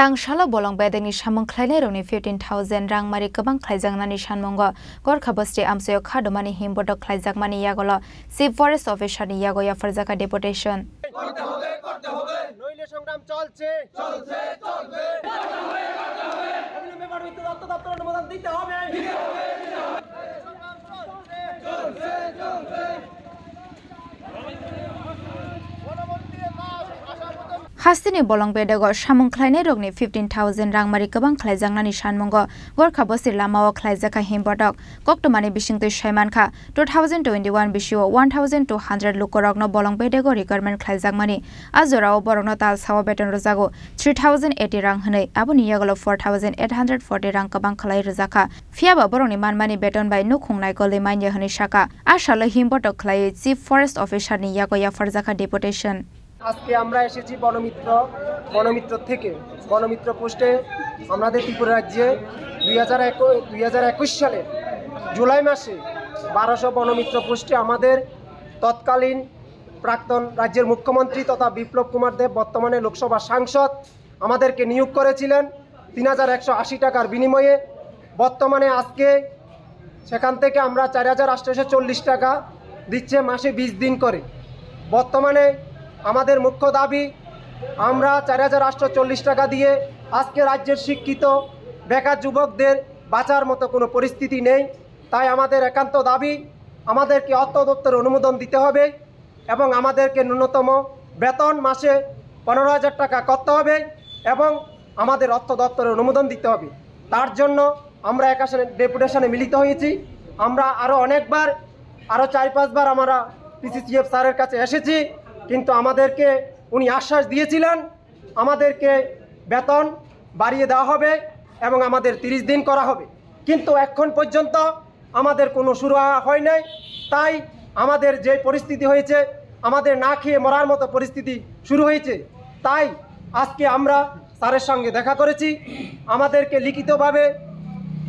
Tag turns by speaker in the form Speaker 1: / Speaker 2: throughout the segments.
Speaker 1: tang shala bolong ba deni samang khlaine fifteen thousand rang mari kabang khlaijangnani sanmongo gor khabosti amse khadomani himbodo khlaijakmani yagolo chief forest officer ni yago ya farjaka deportation করতে হবে করতে হবে নইলে সংগ্রাম চলছে চলছে চলবে করতে হবে করতে হবে অনুমোদন দিতে হবে hastini bolong be dago samung khlaine rokni 15000 rang mari kabang khlaijangnani sanmongo gorkha bosir lamao khhlaijaka himbodok koktomani bisingtoi shaiman kha 2021 bisio 1200 lukorokno bolong be dago requirement khlaijakmani ajorao borokno tal sawo beton rojago 3080 rang hne aboni yagolo 4840 rang kabang khlai rojaka phiaba borokni manmani beton bai nu khungnai ko lemanya hne shaka ashalo himbodok khlai chief forest officer ni yago yafarjaka deportation
Speaker 2: আজকে আমরা এসেছি বনমিত্র বনমিত্র থেকে বনমিত্র পোস্টে আমাদের ত্রিপুরা রাজ্যে দুই হাজার দুই হাজার একুশ সালে জুলাই মাসে বারোশো বনমিত্র পোস্টে আমাদের তৎকালীন প্রাক্তন রাজ্যের মুখ্যমন্ত্রী তথা বিপ্লব কুমার দেব বর্তমানে লোকসভা সাংসদ আমাদেরকে নিয়োগ করেছিলেন তিন হাজার একশো আশি টাকার বিনিময়ে বর্তমানে আজকে সেখান থেকে আমরা চার হাজার আটশোশো চল্লিশ টাকা দিচ্ছে মাসে বিশ দিন করে বর্তমানে আমাদের মুখ্য দাবি আমরা চার হাজার আটশো চল্লিশ টাকা দিয়ে আজকে রাজ্যের শিক্ষিত বেকার যুবকদের বাঁচার মতো কোনো পরিস্থিতি নেই তাই আমাদের একান্ত দাবি আমাদেরকে অর্থ দপ্তরের অনুমোদন দিতে হবে এবং আমাদেরকে ন্যূনতম বেতন মাসে পনেরো হাজার টাকা করতে হবে এবং আমাদের অর্থ দপ্তরের অনুমোদন দিতে হবে তার জন্য আমরা একাশে ডেপুটেশনে মিলিত হয়েছি আমরা আরও অনেকবার আরও চার পাঁচবার আমরা পিসিসিএফ স্যারের কাছে এসেছি কিন্তু আমাদেরকে উনি আশ্বাস দিয়েছিলেন আমাদেরকে বেতন বাড়িয়ে দেওয়া হবে এবং আমাদের তিরিশ দিন করা হবে কিন্তু এখন পর্যন্ত আমাদের কোনো শুরু হয় নাই তাই আমাদের যে পরিস্থিতি হয়েছে আমাদের না খেয়ে মরার মতো পরিস্থিতি শুরু হয়েছে তাই আজকে আমরা স্যারের সঙ্গে দেখা করেছি আমাদেরকে লিখিতভাবে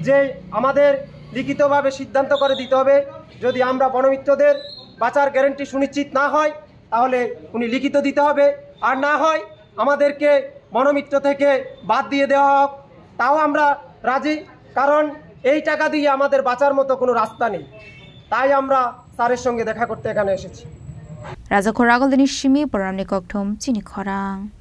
Speaker 2: যে আমাদের লিখিতভাবে সিদ্ধান্ত করে দিতে হবে যদি আমরা বনমিত্রদের বাঁচার গ্যারেন্টি সুনিশ্চিত না হয় তাহলে উনি লিখিত দিতে হবে আর না হয় আমাদেরকে মনোমিত্র থেকে বাদ দিয়ে দেওয়া হোক তাও আমরা রাজি কারণ এই টাকা দিয়ে আমাদের বাঁচার মতো কোনো রাস্তা নেই তাই আমরা স্যারের সঙ্গে দেখা করতে এখানে এসেছি
Speaker 1: রাজা খোরাগল দিনী সিমি পরামনিকক ঠোম চিনি খরাং